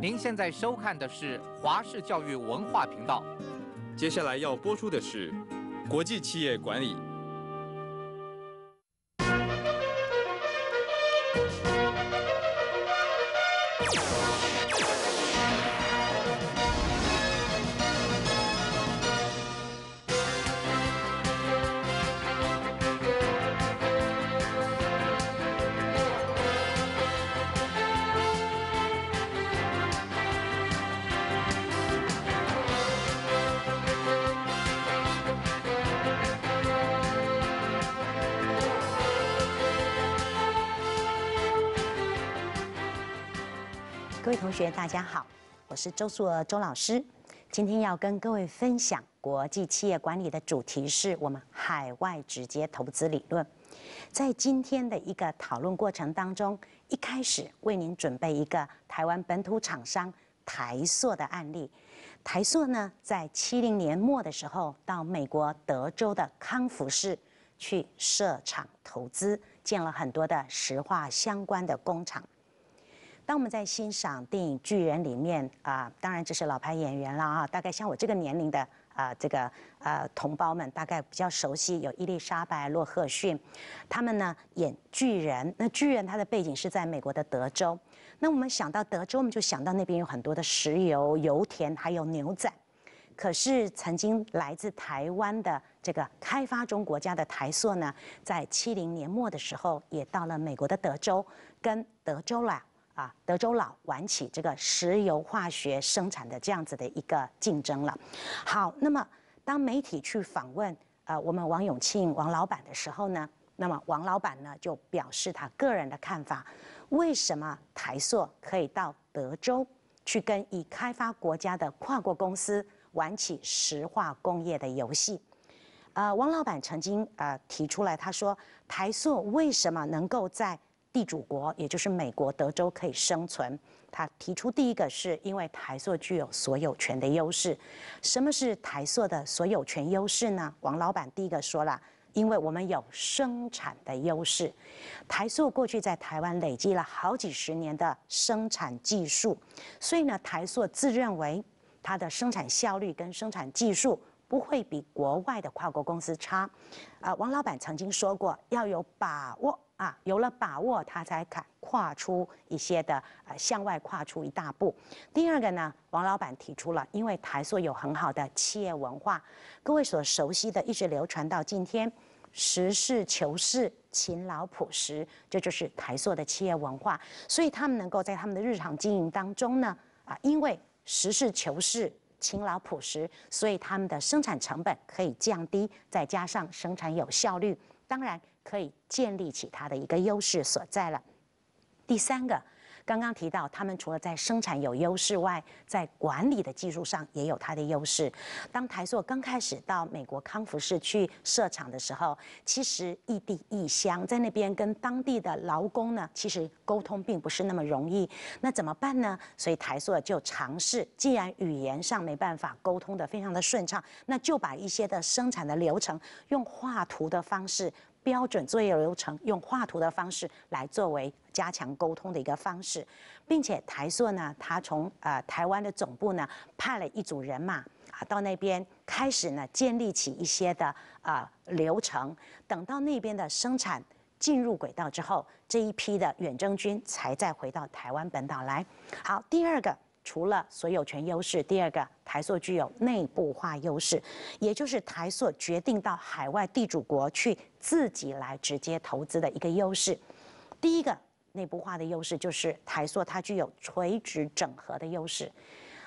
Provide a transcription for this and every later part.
您现在收看的是华视教育文化频道，接下来要播出的是国际企业管理。学大家好，我是周素娥周老师，今天要跟各位分享国际企业管理的主题是我们海外直接投资理论。在今天的一个讨论过程当中，一开始为您准备一个台湾本土厂商台塑的案例。台塑呢，在七零年末的时候，到美国德州的康福市去设厂投资，建了很多的石化相关的工厂。当我们在欣赏电影《巨人》里面啊，当然这是老牌演员了啊。大概像我这个年龄的啊，这个啊同胞们，大概比较熟悉有伊丽莎白·洛赫逊，他们呢演巨人。那巨人他的背景是在美国的德州。那我们想到德州，我们就想到那边有很多的石油、油田，还有牛仔。可是曾经来自台湾的这个开发中国家的台塑呢，在七零年末的时候也到了美国的德州，跟德州啦啊，德州佬玩起这个石油化学生产的这样子的一个竞争了。好，那么当媒体去访问呃我们王永庆王老板的时候呢，那么王老板呢就表示他个人的看法：为什么台塑可以到德州去跟已开发国家的跨国公司玩起石化工业的游戏？呃，王老板曾经呃提出来，他说台塑为什么能够在地主国，也就是美国，德州可以生存。他提出第一个是因为台塑具有所有权的优势。什么是台塑的所有权优势呢？王老板第一个说了，因为我们有生产的优势。台塑过去在台湾累积了好几十年的生产技术，所以呢，台塑自认为它的生产效率跟生产技术不会比国外的跨国公司差。啊，王老板曾经说过，要有把握。啊，有了把握，他才敢跨出一些的，呃，向外跨出一大步。第二个呢，王老板提出了，因为台塑有很好的企业文化，各位所熟悉的，一直流传到今天，实事求是，勤劳朴实，这就是台塑的企业文化。所以他们能够在他们的日常经营当中呢，啊，因为实事求是，勤劳朴实，所以他们的生产成本可以降低，再加上生产有效率，当然。可以建立起它的一个优势所在了。第三个，刚刚提到，他们除了在生产有优势外，在管理的技术上也有它的优势。当台塑刚开始到美国康复室去设厂的时候，其实异地异乡，在那边跟当地的劳工呢，其实沟通并不是那么容易。那怎么办呢？所以台塑就尝试，既然语言上没办法沟通的非常的顺畅，那就把一些的生产的流程用画图的方式。标准作业流程用画图的方式来作为加强沟通的一个方式，并且台塑呢，他从呃台湾的总部呢派了一组人马啊到那边开始呢建立起一些的啊流程，等到那边的生产进入轨道之后，这一批的远征军才再回到台湾本岛来。好，第二个。除了所有权优势，第二个台塑具有内部化优势，也就是台塑决定到海外地主国去自己来直接投资的一个优势。第一个内部化的优势就是台塑它具有垂直整合的优势。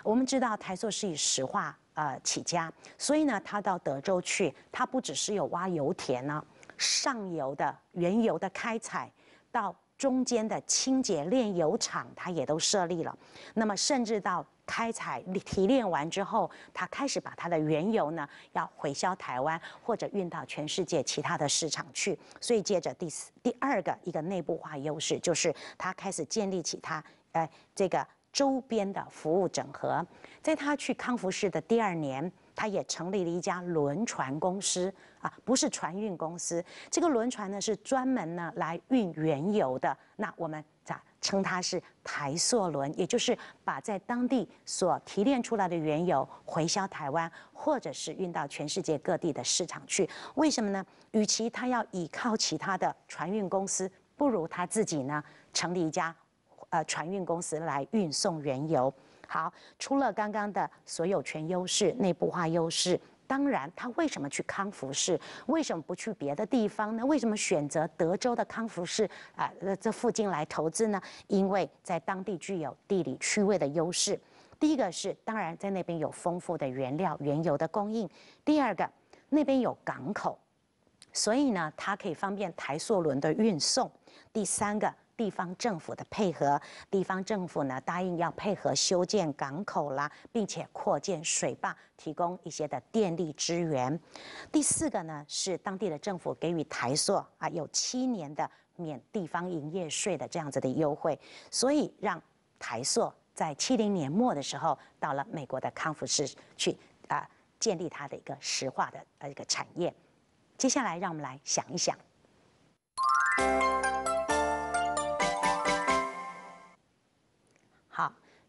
我们知道台塑是以石化呃起家，所以呢，它到德州去，它不只是有挖油田呢，上游的原油的开采到。中间的清洁炼油厂，它也都设立了。那么，甚至到开采提炼完之后，它开始把它的原油呢，要回销台湾或者运到全世界其他的市场去。所以，接着第四第二个一个内部化优势，就是它开始建立起它呃这个周边的服务整合。在他去康复市的第二年。他也成立了一家轮船公司啊，不是船运公司。这个轮船呢是专门呢来运原油的。那我们咋称它是台塑轮？也就是把在当地所提炼出来的原油回销台湾，或者是运到全世界各地的市场去。为什么呢？与其他要倚靠其他的船运公司，不如他自己呢成立一家呃船运公司来运送原油。好，除了刚刚的所有权优势、内部化优势，当然，他为什么去康福市？为什么不去别的地方呢？为什么选择德州的康福市啊？这附近来投资呢？因为在当地具有地理区位的优势。第一个是，当然在那边有丰富的原料原油的供应；第二个，那边有港口，所以呢，它可以方便台塑轮的运送；第三个。地方政府的配合，地方政府呢答应要配合修建港口啦，并且扩建水坝，提供一些的电力支援。第四个呢是当地的政府给予台塑啊有七年的免地方营业税的这样子的优惠，所以让台塑在七零年末的时候到了美国的康复市去啊建立他的一个石化的呃一个产业。接下来让我们来想一想。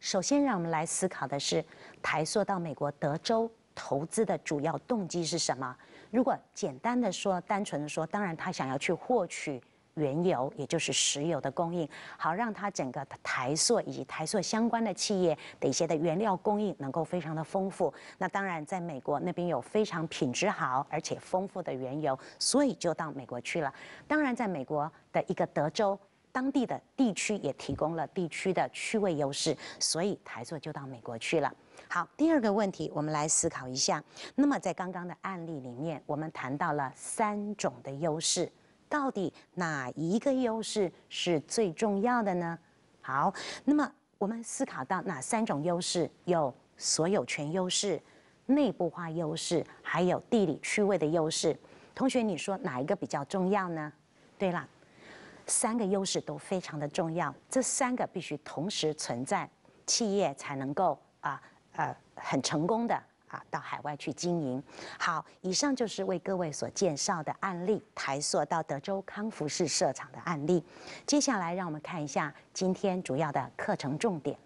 首先，让我们来思考的是，台塑到美国德州投资的主要动机是什么？如果简单的说、单纯的说，当然他想要去获取原油，也就是石油的供应，好让他整个台塑以及台塑相关的企业的一些的原料供应能够非常的丰富。那当然，在美国那边有非常品质好而且丰富的原油，所以就到美国去了。当然，在美国的一个德州。当地的地区也提供了地区的区位优势，所以台座就到美国去了。好，第二个问题，我们来思考一下。那么在刚刚的案例里面，我们谈到了三种的优势，到底哪一个优势是最重要的呢？好，那么我们思考到哪三种优势？有所有权优势、内部化优势，还有地理区位的优势。同学，你说哪一个比较重要呢？对了。三个优势都非常的重要，这三个必须同时存在，企业才能够啊呃很成功的啊到海外去经营。好，以上就是为各位所介绍的案例，台塑到德州康孚式设厂的案例。接下来让我们看一下今天主要的课程重点。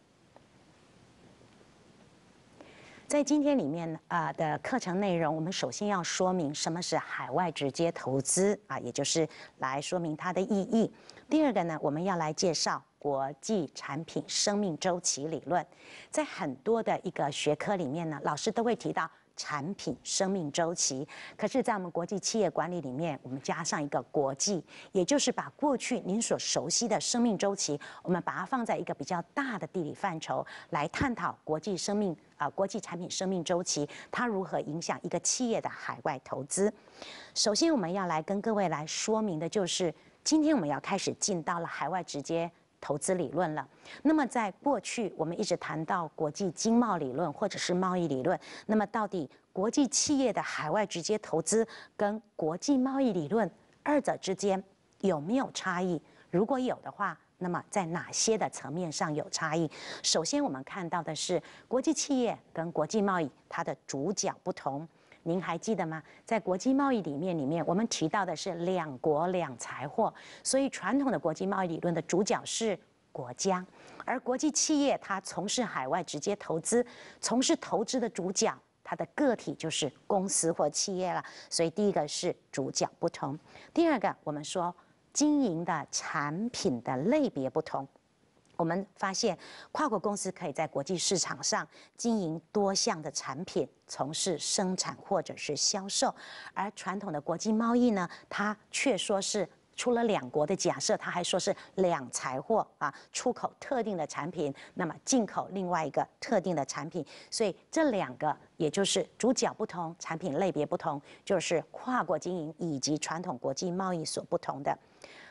在今天里面啊的课程内容，我们首先要说明什么是海外直接投资啊，也就是来说明它的意义。第二个呢，我们要来介绍国际产品生命周期理论。在很多的一个学科里面呢，老师都会提到。产品生命周期，可是，在我们国际企业管理里面，我们加上一个“国际”，也就是把过去您所熟悉的生命周期，我们把它放在一个比较大的地理范畴来探讨国际生命啊，国际产品生命周期它如何影响一个企业的海外投资。首先，我们要来跟各位来说明的就是，今天我们要开始进到了海外直接。投资理论了。那么，在过去，我们一直谈到国际经贸理论或者是贸易理论。那么，到底国际企业的海外直接投资跟国际贸易理论二者之间有没有差异？如果有的话，那么在哪些的层面上有差异？首先，我们看到的是国际企业跟国际贸易它的主角不同。您还记得吗？在国际贸易里面，里面我们提到的是两国两财货，所以传统的国际贸易理论的主角是国家，而国际企业它从事海外直接投资，从事投资的主角，它的个体就是公司或企业了。所以第一个是主角不同，第二个我们说经营的产品的类别不同。我们发现，跨国公司可以在国际市场上经营多项的产品，从事生产或者是销售；而传统的国际贸易呢，它却说是出了两国的假设，它还说是两财货啊，出口特定的产品，那么进口另外一个特定的产品。所以这两个，也就是主角不同，产品类别不同，就是跨国经营以及传统国际贸易所不同的。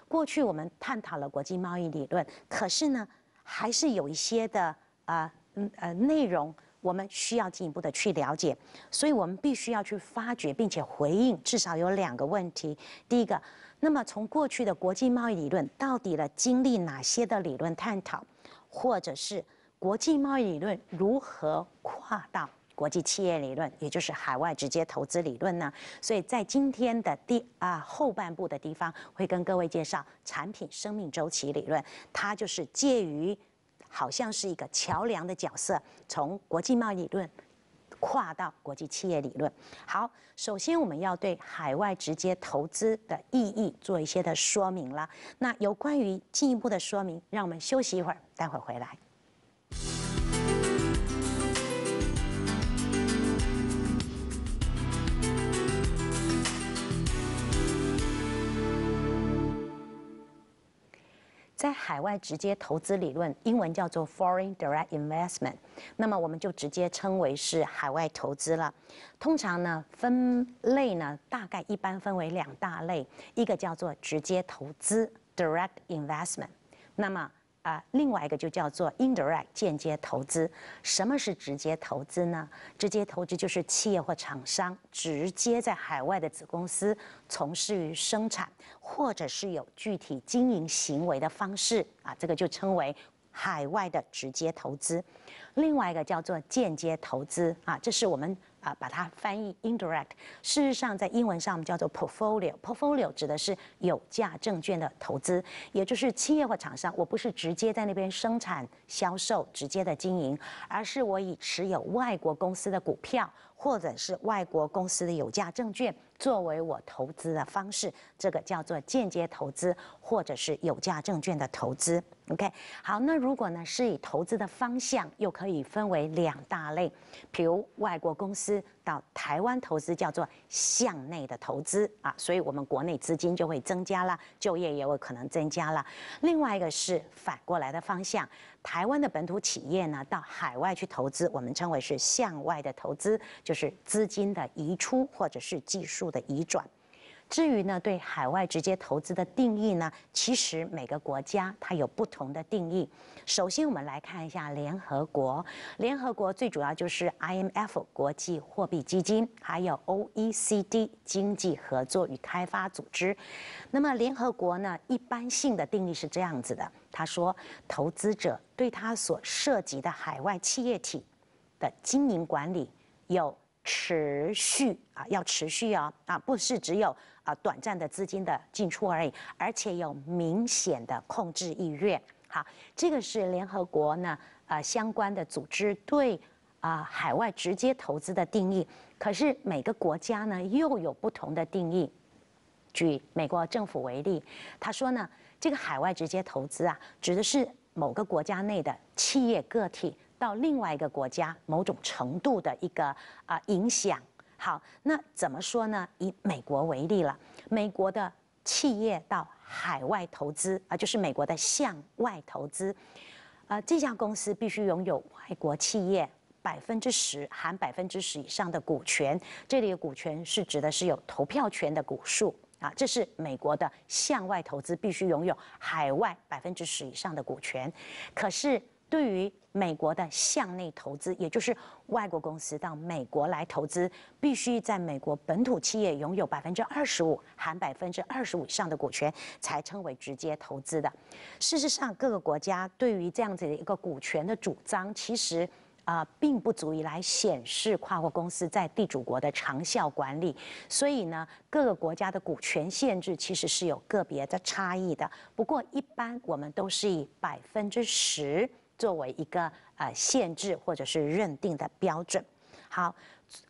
过去我们探讨了国际贸易理论，可是呢，还是有一些的呃嗯呃内容我们需要进一步的去了解，所以我们必须要去发掘并且回应至少有两个问题。第一个，那么从过去的国际贸易理论到底了经历哪些的理论探讨，或者是国际贸易理论如何跨到？国际企业理论，也就是海外直接投资理论呢，所以在今天的第啊后半部的地方，会跟各位介绍产品生命周期理论，它就是介于好像是一个桥梁的角色，从国际贸易理论跨到国际企业理论。好，首先我们要对海外直接投资的意义做一些的说明了。那有关于进一步的说明，让我们休息一会儿，待会儿回来。在海外直接投资理论，英文叫做 Foreign Direct Investment，那么我们就直接称为是海外投资了。通常呢，分类呢，大概一般分为两大类，一个叫做直接投资 （Direct Investment），那么。啊，另外一个就叫做 indirect 间接投资。什么是直接投资呢？直接投资就是企业或厂商直接在海外的子公司从事于生产，或者是有具体经营行为的方式啊，这个就称为海外的直接投资。另外一个叫做间接投资啊，这是我们。啊，把它翻译 indirect。事实上，在英文上我们叫做 portfolio。portfolio 指的是有价证券的投资，也就是企业或厂商，我不是直接在那边生产、销售、直接的经营，而是我以持有外国公司的股票。或者是外国公司的有价证券作为我投资的方式，这个叫做间接投资，或者是有价证券的投资。OK，好，那如果呢是以投资的方向，又可以分为两大类，比如外国公司。到台湾投资叫做向内的投资啊，所以我们国内资金就会增加了，就业也有可能增加了。另外一个是反过来的方向，台湾的本土企业呢到海外去投资，我们称为是向外的投资，就是资金的移出或者是技术的移转。至于呢，对海外直接投资的定义呢，其实每个国家它有不同的定义。首先，我们来看一下联合国。联合国最主要就是 IMF 国际货币基金，还有 OECD 经济合作与开发组织。那么联合国呢，一般性的定义是这样子的：他说，投资者对他所涉及的海外企业体的经营管理有持续啊，要持续哦啊，不是只有。啊，短暂的资金的进出而已，而且有明显的控制意愿。好，这个是联合国呢，呃，相关的组织对啊，海外直接投资的定义。可是每个国家呢，又有不同的定义。举美国政府为例，他说呢，这个海外直接投资啊，指的是某个国家内的企业个体到另外一个国家某种程度的一个啊影响。好，那怎么说呢？以美国为例了，美国的企业到海外投资啊，就是美国的向外投资，啊，这家公司必须拥有外国企业百分之十，含百分之十以上的股权。这里的股权是指的是有投票权的股数啊，这是美国的向外投资必须拥有海外百分之十以上的股权，可是。对于美国的向内投资，也就是外国公司到美国来投资，必须在美国本土企业拥有百分之二十五含百分之二十五以上的股权，才称为直接投资的。事实上，各个国家对于这样子的一个股权的主张，其实啊，并不足以来显示跨国公司在地主国的长效管理。所以呢，各个国家的股权限制其实是有个别的差异的。不过，一般我们都是以百分之十。作为一个呃限制或者是认定的标准，好，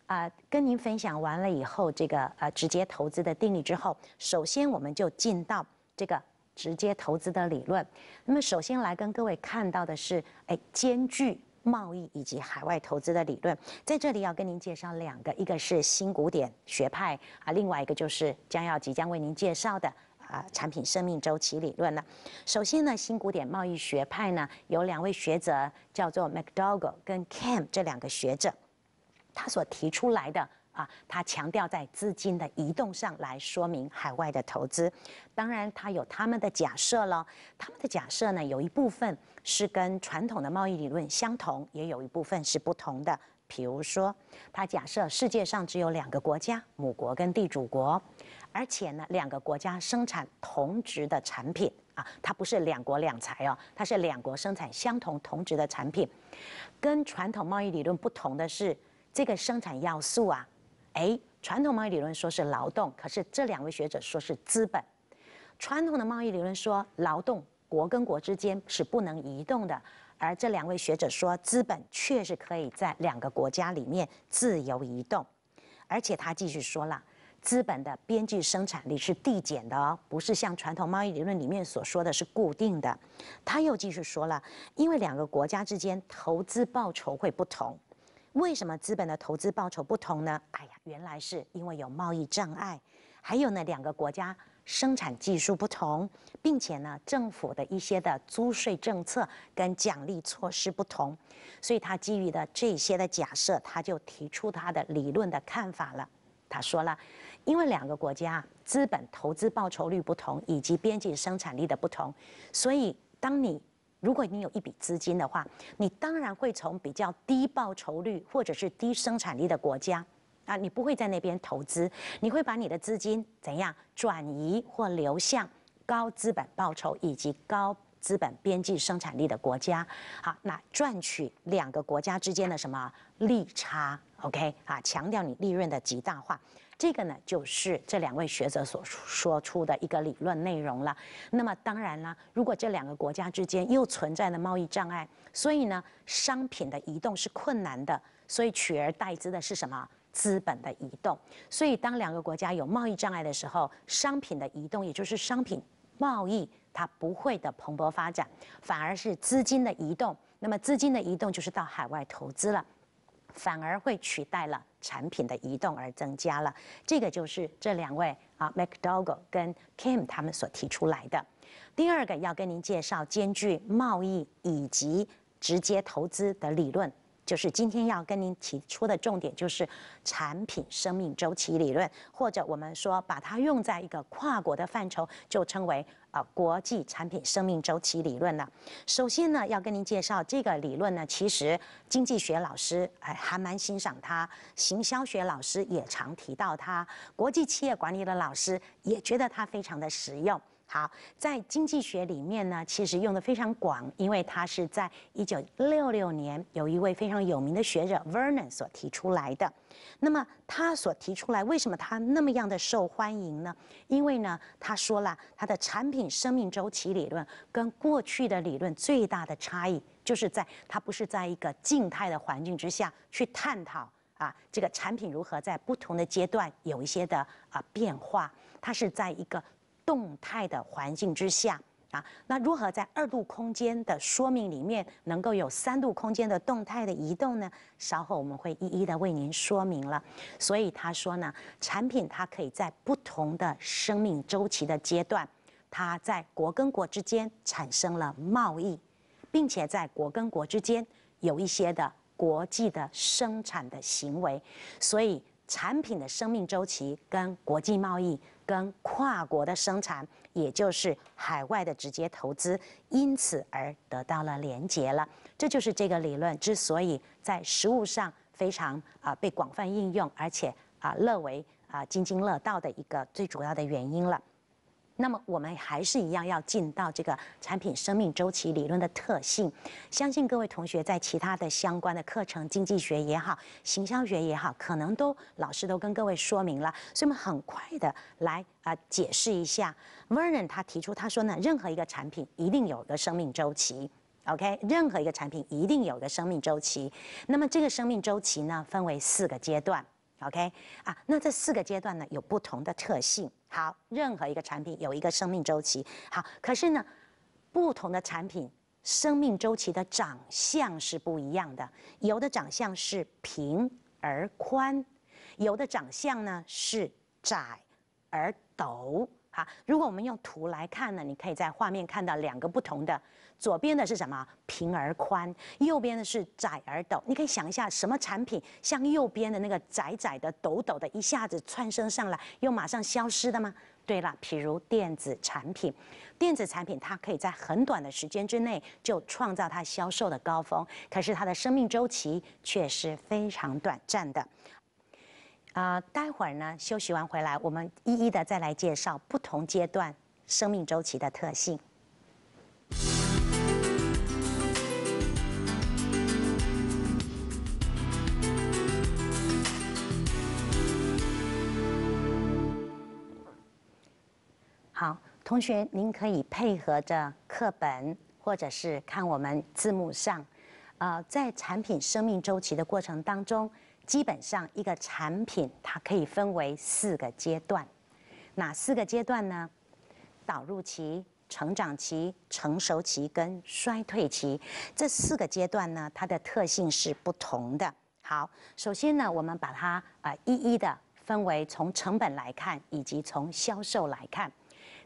啊，跟您分享完了以后，这个呃直接投资的定理之后，首先我们就进到这个直接投资的理论。那么首先来跟各位看到的是，哎，兼具贸易以及海外投资的理论，在这里要跟您介绍两个，一个是新古典学派啊，另外一个就是将要即将为您介绍的。啊，产品生命周期理论呢？首先呢，新古典贸易学派呢，有两位学者叫做 McDougall 跟 c a m 这两个学者，他所提出来的啊，他强调在资金的移动上来说明海外的投资。当然，他有他们的假设了。他们的假设呢，有一部分是跟传统的贸易理论相同，也有一部分是不同的。比如说，他假设世界上只有两个国家，母国跟地主国。而且呢，两个国家生产同质的产品啊，它不是两国两财哦，它是两国生产相同同质的产品。跟传统贸易理论不同的是，这个生产要素啊，哎，传统贸易理论说是劳动，可是这两位学者说是资本。传统的贸易理论说劳动国跟国之间是不能移动的，而这两位学者说资本确实可以在两个国家里面自由移动。而且他继续说了。资本的边际生产力是递减的，哦，不是像传统贸易理论里面所说的是固定的。他又继续说了，因为两个国家之间投资报酬会不同。为什么资本的投资报酬不同呢？哎呀，原来是因为有贸易障碍，还有呢两个国家生产技术不同，并且呢政府的一些的租税政策跟奖励措施不同。所以他基于的这些的假设，他就提出他的理论的看法了。他说了，因为两个国家资本投资报酬率不同，以及边际生产力的不同，所以当你如果你有一笔资金的话，你当然会从比较低报酬率或者是低生产力的国家啊，你不会在那边投资，你会把你的资金怎样转移或流向高资本报酬以及高资本边际生产力的国家，好，那赚取两个国家之间的什么利差？OK，啊，强调你利润的极大化，这个呢就是这两位学者所说出的一个理论内容了。那么当然啦，如果这两个国家之间又存在了贸易障碍，所以呢，商品的移动是困难的，所以取而代之的是什么？资本的移动。所以当两个国家有贸易障碍的时候，商品的移动也就是商品贸易它不会的蓬勃发展，反而是资金的移动。那么资金的移动就是到海外投资了。反而会取代了产品的移动而增加了，这个就是这两位啊 McDougall 跟 Kim 他们所提出来的。第二个要跟您介绍兼具贸易以及直接投资的理论。就是今天要跟您提出的重点，就是产品生命周期理论，或者我们说把它用在一个跨国的范畴，就称为啊国际产品生命周期理论了。首先呢，要跟您介绍这个理论呢，其实经济学老师还还蛮欣赏它，行销学老师也常提到它，国际企业管理的老师也觉得它非常的实用。好，在经济学里面呢，其实用的非常广，因为它是在一九六六年有一位非常有名的学者 Vernon 所提出来的。那么他所提出来，为什么他那么样的受欢迎呢？因为呢，他说了，他的产品生命周期理论跟过去的理论最大的差异，就是在它不是在一个静态的环境之下去探讨啊，这个产品如何在不同的阶段有一些的啊变化，它是在一个。动态的环境之下啊，那如何在二度空间的说明里面能够有三度空间的动态的移动呢？稍后我们会一一的为您说明了。所以他说呢，产品它可以在不同的生命周期的阶段，它在国跟国之间产生了贸易，并且在国跟国之间有一些的国际的生产的行为。所以产品的生命周期跟国际贸易。跟跨国的生产，也就是海外的直接投资，因此而得到了连结了。这就是这个理论之所以在实物上非常啊被广泛应用，而且啊乐为啊津津乐道的一个最主要的原因了。那么我们还是一样要进到这个产品生命周期理论的特性。相信各位同学在其他的相关的课程，经济学也好，行销学也好，可能都老师都跟各位说明了，所以我们很快的来啊解释一下。v e r n o n 他提出，他说呢，任何一个产品一定有个生命周期，OK，任何一个产品一定有个生命周期。那么这个生命周期呢，分为四个阶段。OK 啊，那这四个阶段呢有不同的特性。好，任何一个产品有一个生命周期。好，可是呢，不同的产品生命周期的长相是不一样的。有的长相是平而宽，有的长相呢是窄而陡。好，如果我们用图来看呢，你可以在画面看到两个不同的，左边的是什么平而宽，右边的是窄而陡。你可以想一下，什么产品像右边的那个窄窄的、陡陡的，一下子蹿升上来，又马上消失的吗？对了，譬如电子产品。电子产品它可以在很短的时间之内就创造它销售的高峰，可是它的生命周期却是非常短暂的。啊，待会儿呢休息完回来，我们一一的再来介绍不同阶段生命周期的特性。好，同学，您可以配合着课本，或者是看我们字幕上，啊，在产品生命周期的过程当中。基本上，一个产品它可以分为四个阶段，哪四个阶段呢？导入期、成长期、成熟期跟衰退期，这四个阶段呢，它的特性是不同的。好，首先呢，我们把它啊一一的分为从成本来看，以及从销售来看。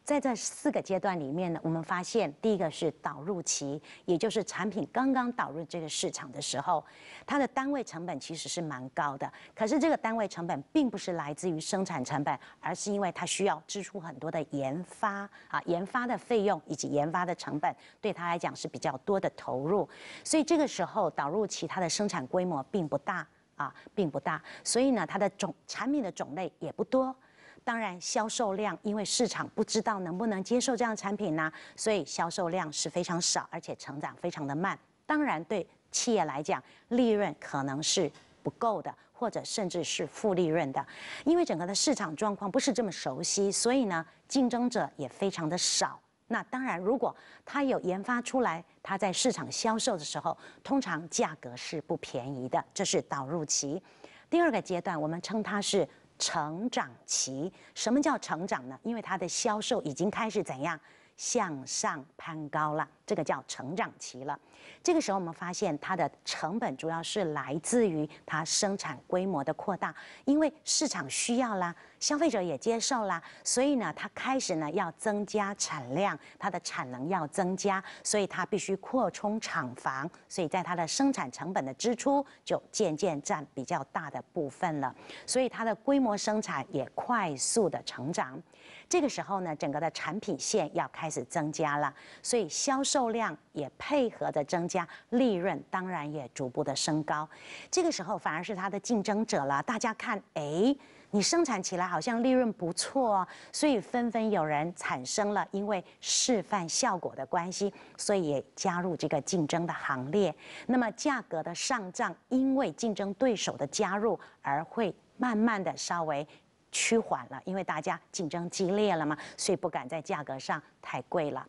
在这四个阶段里面呢，我们发现第一个是导入期，也就是产品刚刚导入这个市场的时候，它的单位成本其实是蛮高的。可是这个单位成本并不是来自于生产成本，而是因为它需要支出很多的研发啊，研发的费用以及研发的成本，对它来讲是比较多的投入。所以这个时候导入期它的生产规模并不大啊，并不大。所以呢，它的种产品的种类也不多。当然，销售量因为市场不知道能不能接受这样产品呢，所以销售量是非常少，而且成长非常的慢。当然，对企业来讲，利润可能是不够的，或者甚至是负利润的，因为整个的市场状况不是这么熟悉，所以呢，竞争者也非常的少。那当然，如果它有研发出来，它在市场销售的时候，通常价格是不便宜的，这是导入期。第二个阶段，我们称它是。成长期，什么叫成长呢？因为它的销售已经开始怎样？向上攀高了，这个叫成长期了。这个时候，我们发现它的成本主要是来自于它生产规模的扩大，因为市场需要啦，消费者也接受啦，所以呢，它开始呢要增加产量，它的产能要增加，所以它必须扩充厂房，所以在它的生产成本的支出就渐渐占比较大的部分了，所以它的规模生产也快速的成长。这个时候呢，整个的产品线要开始增加了，所以销售量也配合的增加，利润当然也逐步的升高。这个时候反而是它的竞争者了，大家看，哎，你生产起来好像利润不错哦，所以纷纷有人产生了，因为示范效果的关系，所以也加入这个竞争的行列。那么价格的上涨，因为竞争对手的加入而会慢慢的稍微。趋缓了，因为大家竞争激烈了嘛，所以不敢在价格上太贵了。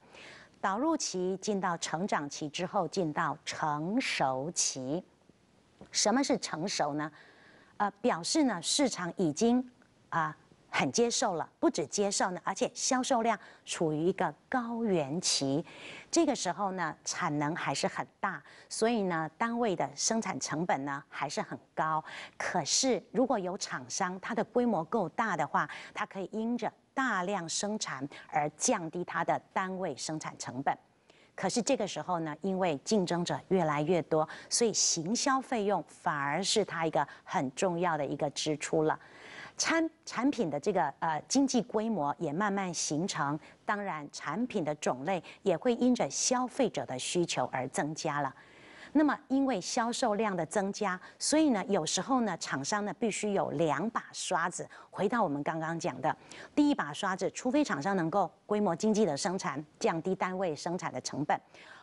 导入期进到成长期之后，进到成熟期。什么是成熟呢？呃，表示呢市场已经，啊。很接受了，不止接受呢，而且销售量处于一个高原期。这个时候呢，产能还是很大，所以呢，单位的生产成本呢还是很高。可是如果有厂商，它的规模够大的话，它可以因着大量生产而降低它的单位生产成本。可是这个时候呢，因为竞争者越来越多，所以行销费用反而是它一个很重要的一个支出了。产产品的这个呃经济规模也慢慢形成，当然产品的种类也会因着消费者的需求而增加了。那么因为销售量的增加，所以呢有时候呢厂商呢必须有两把刷子。回到我们刚刚讲的，第一把刷子，除非厂商能够规模经济的生产，降低单位生产的成本。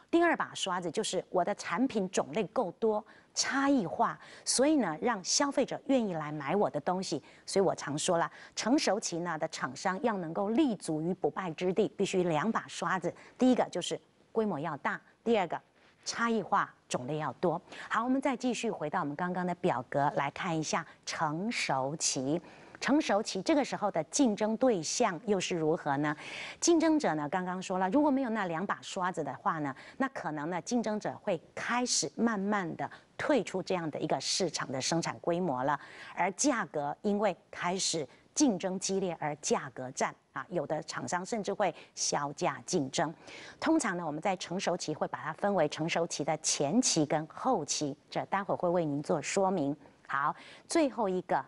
第二把刷子就是我的产品种类够多，差异化，所以呢，让消费者愿意来买我的东西。所以我常说了，成熟期呢的厂商要能够立足于不败之地，必须两把刷子。第一个就是规模要大，第二个差异化种类要多。好，我们再继续回到我们刚刚的表格来看一下成熟期。成熟期这个时候的竞争对象又是如何呢？竞争者呢？刚刚说了，如果没有那两把刷子的话呢，那可能呢竞争者会开始慢慢的退出这样的一个市场的生产规模了，而价格因为开始竞争激烈，而价格战啊，有的厂商甚至会削价竞争。通常呢，我们在成熟期会把它分为成熟期的前期跟后期，这待会会为您做说明。好，最后一个。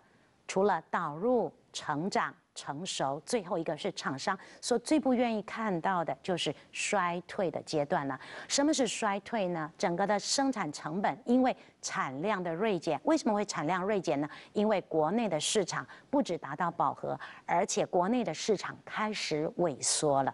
除了导入、成长、成熟，最后一个是厂商所最不愿意看到的，就是衰退的阶段了。什么是衰退呢？整个的生产成本因为产量的锐减，为什么会产量锐减呢？因为国内的市场不止达到饱和，而且国内的市场开始萎缩了。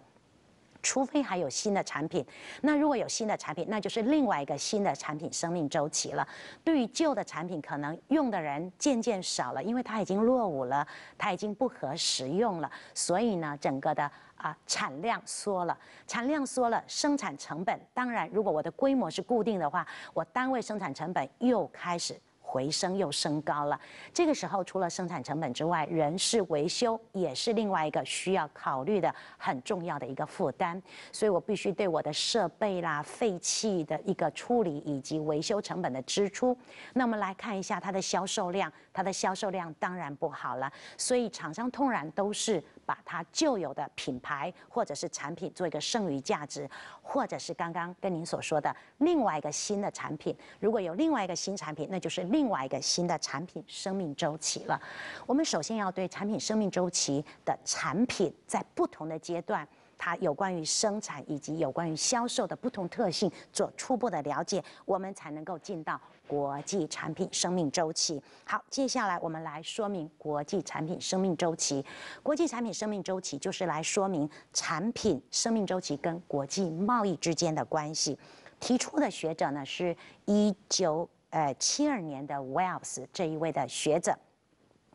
除非还有新的产品，那如果有新的产品，那就是另外一个新的产品生命周期了。对于旧的产品，可能用的人渐渐少了，因为它已经落伍了，它已经不合时用了。所以呢，整个的啊产量缩了，产量缩了，生产成本当然，如果我的规模是固定的话，我单位生产成本又开始。回升又升高了，这个时候除了生产成本之外，人事维修也是另外一个需要考虑的很重要的一个负担，所以我必须对我的设备啦、废弃的一个处理以及维修成本的支出。那我们来看一下它的销售量，它的销售量当然不好了，所以厂商通然都是把它旧有的品牌或者是产品做一个剩余价值，或者是刚刚跟您所说的另外一个新的产品，如果有另外一个新产品，那就是另。另外一个新的产品生命周期了，我们首先要对产品生命周期的产品在不同的阶段，它有关于生产以及有关于销售的不同特性做初步的了解，我们才能够进到国际产品生命周期。好，接下来我们来说明国际产品生命周期。国际产品生命周期就是来说明产品生命周期跟国际贸易之间的关系。提出的学者呢是一九。呃，七二年的 w e l l s 这一位的学者，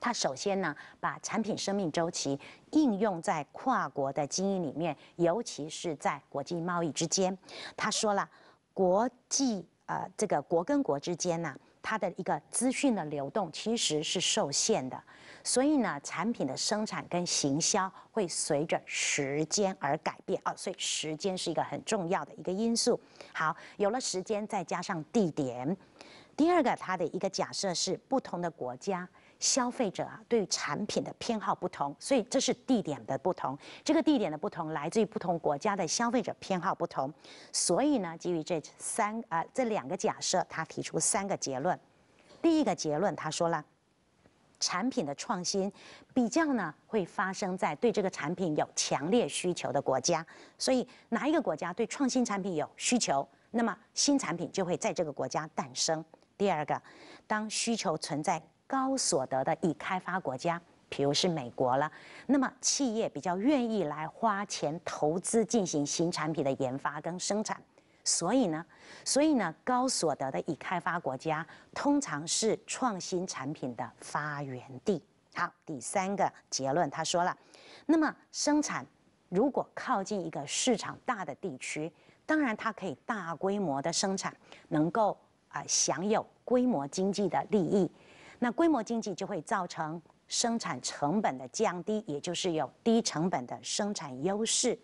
他首先呢，把产品生命周期应用在跨国的经营里面，尤其是在国际贸易之间。他说了，国际呃，这个国跟国之间呢，它的一个资讯的流动其实是受限的，所以呢，产品的生产跟行销会随着时间而改变哦，所以时间是一个很重要的一个因素。好，有了时间，再加上地点。第二个，它的一个假设是，不同的国家消费者啊，对产品的偏好不同，所以这是地点的不同。这个地点的不同来自于不同国家的消费者偏好不同。所以呢，基于这三啊这两个假设，他提出三个结论。第一个结论，他说了，产品的创新比较呢会发生在对这个产品有强烈需求的国家。所以哪一个国家对创新产品有需求，那么新产品就会在这个国家诞生。第二个，当需求存在高所得的已开发国家，比如是美国了，那么企业比较愿意来花钱投资进行新产品的研发跟生产，所以呢，所以呢，高所得的已开发国家通常是创新产品的发源地。好，第三个结论，他说了，那么生产如果靠近一个市场大的地区，当然它可以大规模的生产，能够。啊，享有规模经济的利益，那规模经济就会造成生产成本的降低，也就是有低成本的生产优势，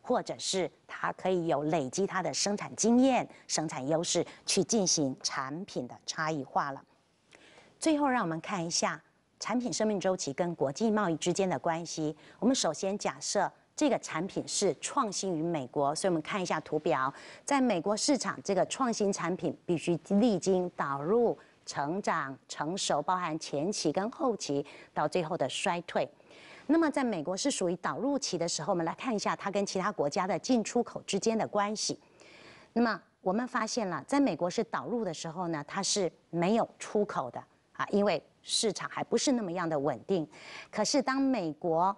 或者是它可以有累积它的生产经验、生产优势去进行产品的差异化了。最后，让我们看一下产品生命周期跟国际贸易之间的关系。我们首先假设。这个产品是创新于美国，所以我们看一下图表，在美国市场，这个创新产品必须历经导入、成长、成熟，包含前期跟后期，到最后的衰退。那么，在美国是属于导入期的时候，我们来看一下它跟其他国家的进出口之间的关系。那么，我们发现了，在美国是导入的时候呢，它是没有出口的啊，因为市场还不是那么样的稳定。可是，当美国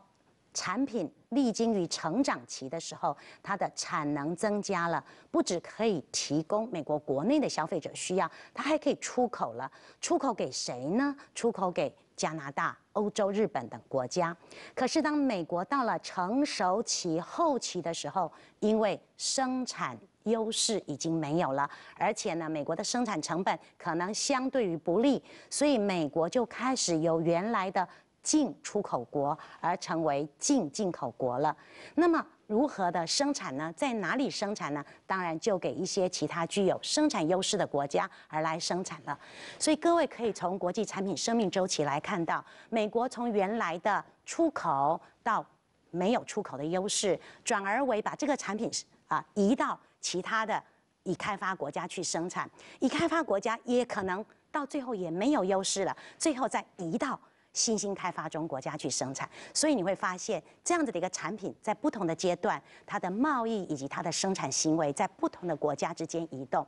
产品历经于成长期的时候，它的产能增加了，不只可以提供美国国内的消费者需要，它还可以出口了。出口给谁呢？出口给加拿大、欧洲、日本等国家。可是当美国到了成熟期后期的时候，因为生产优势已经没有了，而且呢，美国的生产成本可能相对于不利，所以美国就开始由原来的。进出口国而成为净进口国了，那么如何的生产呢？在哪里生产呢？当然就给一些其他具有生产优势的国家而来生产了。所以各位可以从国际产品生命周期来看到，美国从原来的出口到没有出口的优势，转而为把这个产品啊移到其他的已开发国家去生产，已开发国家也可能到最后也没有优势了，最后再移到。新兴开发中国家去生产，所以你会发现这样子的一个产品，在不同的阶段，它的贸易以及它的生产行为在不同的国家之间移动。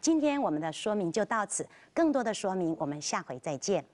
今天我们的说明就到此，更多的说明我们下回再见。